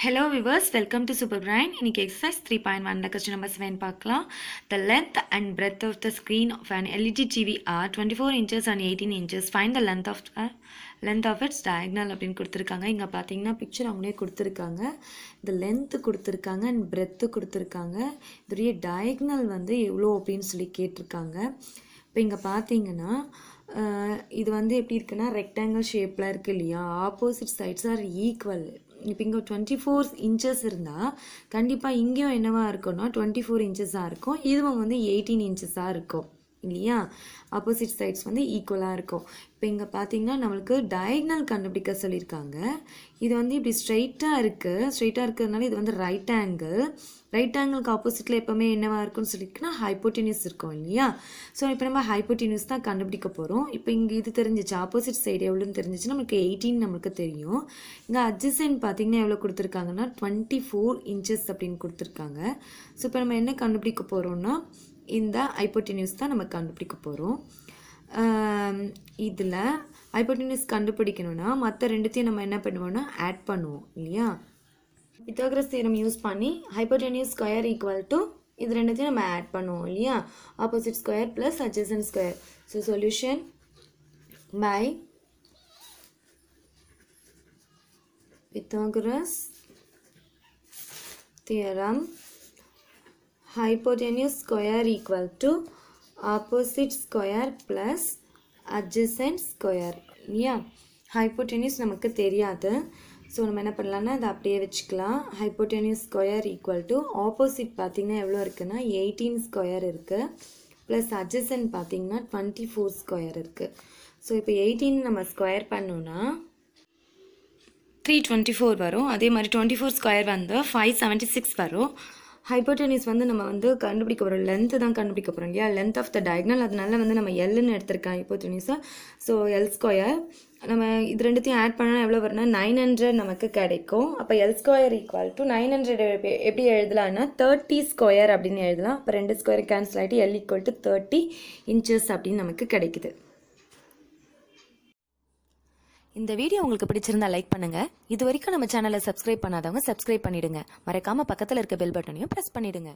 hello viewers welcome to super brain இன்றைக்கி exercise three point ஒனில் question number seven பார்க்கலாம் the length and breadth of the screen of an LED TV are twenty four inches and eighteen inches find the length of length of its diagonal அப்படின்னு கொடுத்துருக்காங்க இங்கே பார்த்தீங்கன்னா picture அவங்களே கொடுத்துருக்காங்க இந்த length கொடுத்துருக்காங்க and breadth கொடுத்துருக்காங்க இதோடைய டயக்னல் வந்து எவ்வளோ அப்படின்னு சொல்லி கேட்டிருக்காங்க இப்போ இங்கே பார்த்தீங்கன்னா uh, இது வந்து எப்படி இருக்குன்னா ரெக்டாங்கிள் ஷேப்பில் இருக்குது இல்லையா ஆப்போசிட் சைட்ஸ் ஆர் ஈக்குவல் இப்போ இங்கே டுவெண்ட்டி ஃபோர் இன்ச்சஸ் இருந்தால் கண்டிப்பாக இங்கேயும் என்னவாக இருக்கும்னா டுவெண்ட்டி ஃபோர் இன்ச்சஸாக இருக்கும் இதுவும் வந்து எயிட்டீன் இன்ச்சஸாக இருக்கும் இல்லையா ஆப்போசிட் சைட்ஸ் வந்து ஈக்குவலாக இருக்கும் இப்போ இங்கே பார்த்தீங்கன்னா நம்மளுக்கு டயக்னல் கண்டுபிடிக்க சொல்லியிருக்காங்க இது வந்து இப்படி ஸ்ட்ரைட்டாக இருக்குது ஸ்ட்ரைட்டாக இருக்கிறதுனால இது வந்து ரைட் ஆங்கிள் ரைட் ஆங்கிளுக்கு ஆப்போசிட்டில் எப்போவுமே என்னவாக இருக்கும்னு சொல்லியிருக்குன்னா ஹைப்போட்டினியூஸ் இருக்கும் இல்லையா ஸோ இப்போ நம்ம ஹைப்போட்டினியூஸ் தான் கண்டுபிடிக்க போகிறோம் இப்போ இங்கே இது தெரிஞ்சிச்சு ஆப்போசிட் சைடு எவ்வளோன்னு தெரிஞ்சிச்சு நம்மளுக்கு எயிட்டீன் நம்மளுக்கு தெரியும் இங்கே அட்ஜசன் பார்த்தீங்கன்னா எவ்வளோ கொடுத்துருக்காங்கன்னா டுவெண்ட்டி ஃபோர் இன்ச்சஸ் அப்படின்னு கொடுத்துருக்காங்க ஸோ இப்போ நம்ம என்ன கண்டுபிடிக்க போகிறோம்னா இந்த ஹைப்போட்டினியூஸ் தான் நம்ம கண்டுபிடிக்க போகிறோம் இதில் ஹைப்போட்டினியூஸ் கண்டுபிடிக்கணும்னா மற்ற ரெண்டுத்தையும் நம்ம என்ன பண்ணுவோம்னா ஆட் பண்ணுவோம் இல்லையா பித்தாகரஸ் தீரம் யூஸ் பண்ணி ஹைப்போட்டினியூஸ் ஸ்கொயர் ஈக்குவல் டு இது ரெண்டுத்தையும் நம்ம ஆட் பண்ணுவோம் இல்லையா opposite square plus adjacent square so solution by Pythagoras theorem hypotenuse square equal to opposite square plus adjacent square இல்லையா ஹைப்போட்டெனியூஸ் நமக்கு தெரியாது ஸோ நம்ம என்ன பண்ணலான்னா அதை அப்படியே வச்சுக்கலாம் hypotenuse square equal to opposite பார்த்தீங்கன்னா எவ்வளோ இருக்குன்னா எயிட்டீன் ஸ்கொயர் இருக்குது ப்ளஸ் அட்ஜசன்ட் பார்த்தீங்கன்னா டுவெண்ட்டி ஃபோர் ஸ்கொயர் இருக்குது ஸோ இப்போ எயிட்டீன் நம்ம ஸ்கொயர் பண்ணோன்னா த்ரீ டுவெண்ட்டி ஃபோர் வரும் அதே மாதிரி டுவெண்ட்டி ஃபோர் ஸ்கொயர் வந்து ஃபைவ் செவன்ட்டி சிக்ஸ் வரும் ஹைப்போடெனிஸ் வந்து நம்ம வந்து கண்டுபிடிக்க போகிறோம் லென்த்து தான் கண்டுபிடிக்க போகிறோம் இல்லையா லென்த் ஆஃப் த டயக்னல் அதனால வந்து நம்ம எல்லுன்னு எடுத்திருக்கேன் ஹைப்போடெனிஸை ஸோ எல் ஸ்கொயர் நம்ம இது ரெண்டுத்தையும் ஆட் பண்ணால் எவ்வளோ வரும்னா நைன் ஹண்ட்ரட் நமக்கு கிடைக்கும் அப்போ L square equal to nine hundred எப்படி எழுதலாம்னா தேர்ட்டி ஸ்கொயர் அப்படின்னு எழுதலாம் அப்போ ரெண்டு ஸ்கொயர் கேன்சல் ஆகிட்டு L equal to thirty inches அப்படின்னு நமக்கு கிடைக்குது இந்த வீடியோ உங்களுக்கு பிடிச்சிருந்தா லைக் பண்ணுங்க இது வரைக்கும் நம்ம சேனலை சப்ஸ்கிரைப் பண்ணாதவங்க சப்ஸ்கிரைப் பண்ணிடுங்க மறக்காம பக்கத்தில் இருக்க பெல் பட்டனையும் ப்ரெஸ் பண்ணிடுங்க